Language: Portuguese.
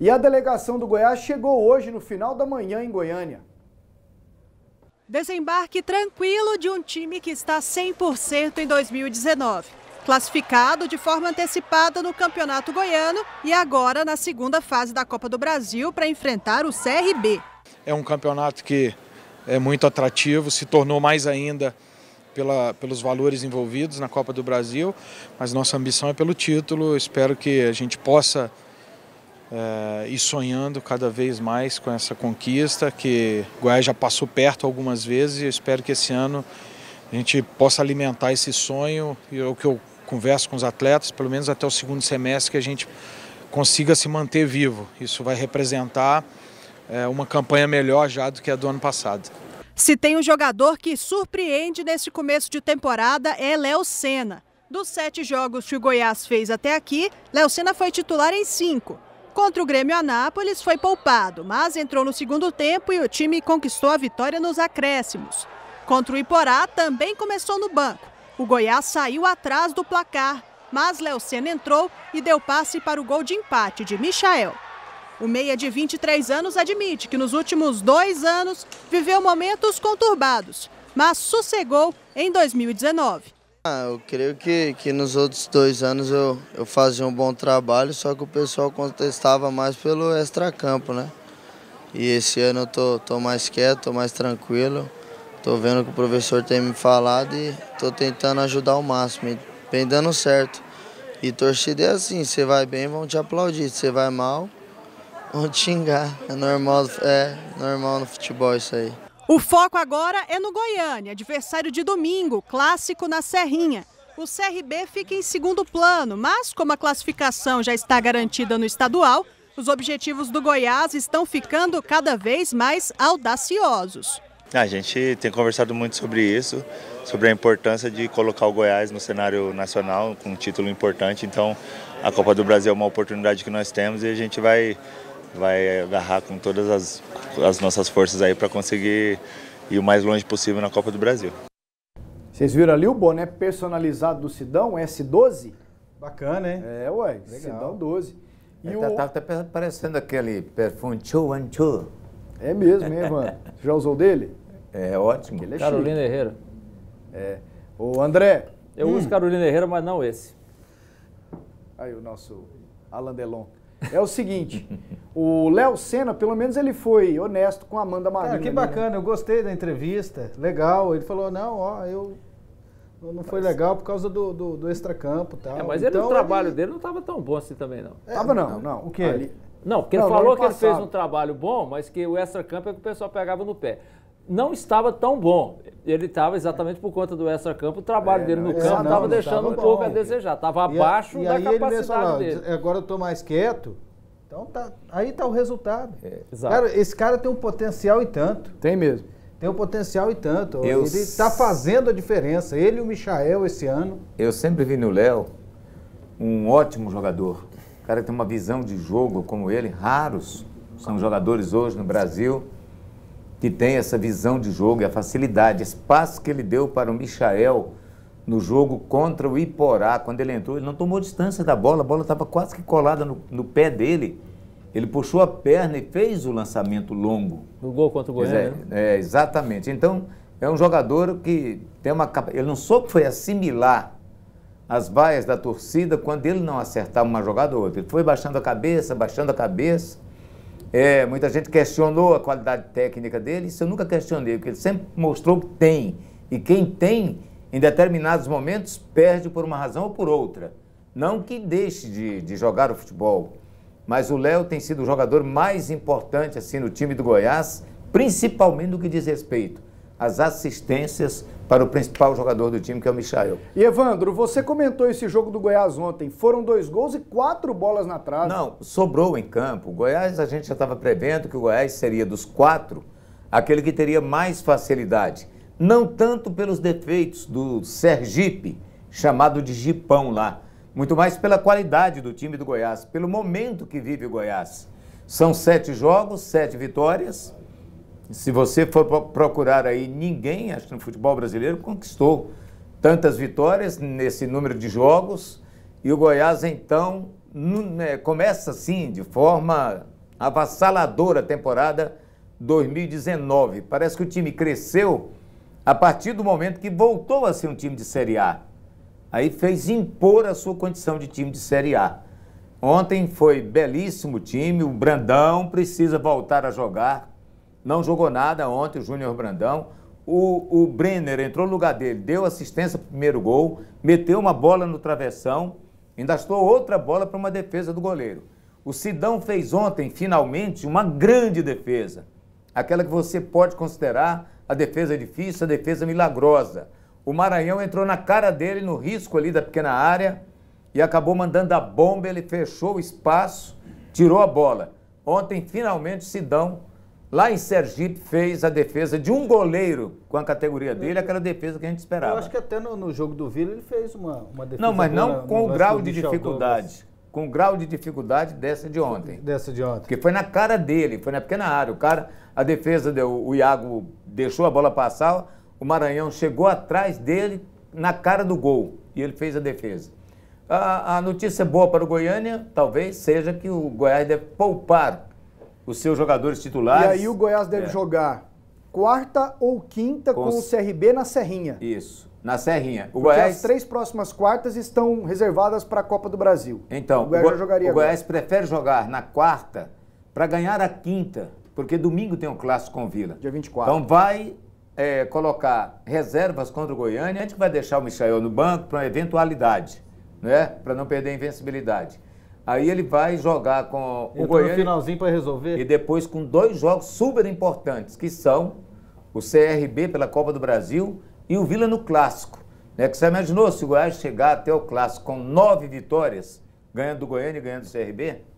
E a delegação do Goiás chegou hoje, no final da manhã, em Goiânia. Desembarque tranquilo de um time que está 100% em 2019. Classificado de forma antecipada no Campeonato Goiano e agora na segunda fase da Copa do Brasil para enfrentar o CRB. É um campeonato que é muito atrativo, se tornou mais ainda pela, pelos valores envolvidos na Copa do Brasil, mas nossa ambição é pelo título. Espero que a gente possa eh, e sonhando cada vez mais com essa conquista que Goiás já passou perto algumas vezes e eu espero que esse ano a gente possa alimentar esse sonho e é o que eu converso com os atletas, pelo menos até o segundo semestre que a gente consiga se manter vivo. Isso vai representar é, uma campanha melhor já do que a do ano passado. Se tem um jogador que surpreende nesse começo de temporada é Léo Senna. Dos sete jogos que o Goiás fez até aqui, Léo Senna foi titular em cinco. Contra o Grêmio Anápolis foi poupado, mas entrou no segundo tempo e o time conquistou a vitória nos acréscimos. Contra o Iporá também começou no banco. O Goiás saiu atrás do placar, mas Léo Senna entrou e deu passe para o gol de empate de Michael. O meia de 23 anos admite que nos últimos dois anos viveu momentos conturbados, mas sossegou em 2019. Ah, eu creio que, que nos outros dois anos eu, eu fazia um bom trabalho, só que o pessoal contestava mais pelo extracampo, né? E esse ano eu tô, tô mais quieto, tô mais tranquilo, tô vendo o que o professor tem me falado e tô tentando ajudar ao máximo, bem vem dando certo. E torcida é assim, você vai bem, vão te aplaudir, você vai mal, vão te xingar. É normal, é normal no futebol isso aí. O foco agora é no Goiânia, adversário de domingo, clássico na Serrinha. O CRB fica em segundo plano, mas como a classificação já está garantida no estadual, os objetivos do Goiás estão ficando cada vez mais audaciosos. Ah, a gente tem conversado muito sobre isso, sobre a importância de colocar o Goiás no cenário nacional com um título importante. Então, a Copa do Brasil é uma oportunidade que nós temos e a gente vai vai agarrar com todas as, as nossas forças aí para conseguir ir o mais longe possível na Copa do Brasil. Vocês viram ali o boné personalizado do Sidão, S12? Bacana, hein? É, ué, Legal. Sidão 12. E é, o... tá, tá, parecendo aquele perfume Chou and É mesmo, hein, mano? Você já usou dele? É ótimo. é Carolina chique. Herrera. É. Ô, André. Eu hum. uso Carolina Herrera, mas não esse. Aí o nosso Alan Delon é o seguinte: o Léo Senna, pelo menos ele foi honesto com a Amanda Marinho. Ah, que né? bacana, né? eu gostei da entrevista, legal. Ele falou: não, ó, eu não foi legal por causa do, do, do extracampo e tal. É, mas então, ele, o então, trabalho ele... dele não estava tão bom assim também, não. É, tava não, não. O quê? Ali... Não, porque não, ele falou que ele fez um trabalho bom, mas que o extracampo é que o pessoal pegava no pé não estava tão bom. Ele estava exatamente por conta do extra-campo, o trabalho é, dele no é, campo estava deixando um pouco bom, a desejar, estava abaixo e e da capacidade dele. Agora eu estou mais quieto, então tá, aí está o resultado. É, cara, esse cara tem um potencial e tanto. Tem mesmo. Tem um potencial e tanto. Eu ele está fazendo a diferença, ele e o Michael esse ano. Eu sempre vi no Léo um ótimo jogador. O cara tem uma visão de jogo como ele, raros são jogadores hoje no Brasil que tem essa visão de jogo e a facilidade, espaço que ele deu para o Michael no jogo contra o Iporá, quando ele entrou, ele não tomou distância da bola, a bola estava quase que colada no, no, pé dele. Ele puxou a perna e fez o lançamento longo. No gol contra o Goiânia. É, é, exatamente. Então, é um jogador que tem uma Ele não soube foi assimilar as vaias da torcida quando ele não acertava uma jogada ou outra. Ele foi baixando a cabeça, baixando a cabeça é, muita gente questionou a qualidade técnica dele, isso eu nunca questionei, porque ele sempre mostrou que tem. E quem tem, em determinados momentos, perde por uma razão ou por outra. Não que deixe de, de jogar o futebol, mas o Léo tem sido o jogador mais importante assim no time do Goiás, principalmente no que diz respeito às assistências para o principal jogador do time, que é o Michael. E Evandro, você comentou esse jogo do Goiás ontem. Foram dois gols e quatro bolas na trave. Não, sobrou em campo. O Goiás, a gente já estava prevendo que o Goiás seria dos quatro aquele que teria mais facilidade. Não tanto pelos defeitos do Sergipe, chamado de Gipão lá, muito mais pela qualidade do time do Goiás, pelo momento que vive o Goiás. São sete jogos, sete vitórias, se você for procurar aí, ninguém, acho que no futebol brasileiro, conquistou tantas vitórias nesse número de jogos. E o Goiás, então, né, começa assim, de forma avassaladora a temporada 2019. Parece que o time cresceu a partir do momento que voltou a ser um time de Série A. Aí fez impor a sua condição de time de Série A. Ontem foi belíssimo time, o Brandão precisa voltar a jogar não jogou nada ontem, o Júnior Brandão. O, o Brenner entrou no lugar dele, deu assistência para o primeiro gol, meteu uma bola no travessão, ainda estou outra bola para uma defesa do goleiro. O Sidão fez ontem, finalmente, uma grande defesa. Aquela que você pode considerar a defesa difícil, a defesa milagrosa. O Maranhão entrou na cara dele, no risco ali da pequena área, e acabou mandando a bomba, ele fechou o espaço, tirou a bola. Ontem, finalmente, Sidão lá em Sergipe, fez a defesa de um goleiro com a categoria dele, aquela defesa que a gente esperava. Eu acho que até no, no jogo do Vila ele fez uma, uma defesa. Não, mas não boa, com o grau de dificuldade. Douglas. Com o grau de dificuldade dessa de ontem. Dessa de ontem. Porque foi na cara dele, foi na pequena é área. O cara, a defesa, deu, o Iago deixou a bola passar, o Maranhão chegou atrás dele na cara do gol e ele fez a defesa. A, a notícia boa para o Goiânia talvez seja que o Goiás deve poupar os seus jogadores titulares. E aí o Goiás deve é. jogar quarta ou quinta com, com o CRB na Serrinha. Isso. Na Serrinha. O Porque Goiás... as três próximas quartas estão reservadas para a Copa do Brasil. Então, o Goiás, o Go... jogaria o Goiás prefere jogar na quarta para ganhar a quinta, porque domingo tem um clássico com Vila. Dia 24. Então vai é, colocar reservas contra o Goiânia, a gente vai deixar o Michael no banco para uma eventualidade, né? para não perder a invencibilidade. Aí ele vai jogar com o Entrou Goiânia. no finalzinho para resolver. E depois com dois jogos super importantes, que são o CRB pela Copa do Brasil e o Vila no Clássico. Né? Que você imaginou se o Goiás chegar até o Clássico com nove vitórias, ganhando do Goiânia e ganhando do CRB?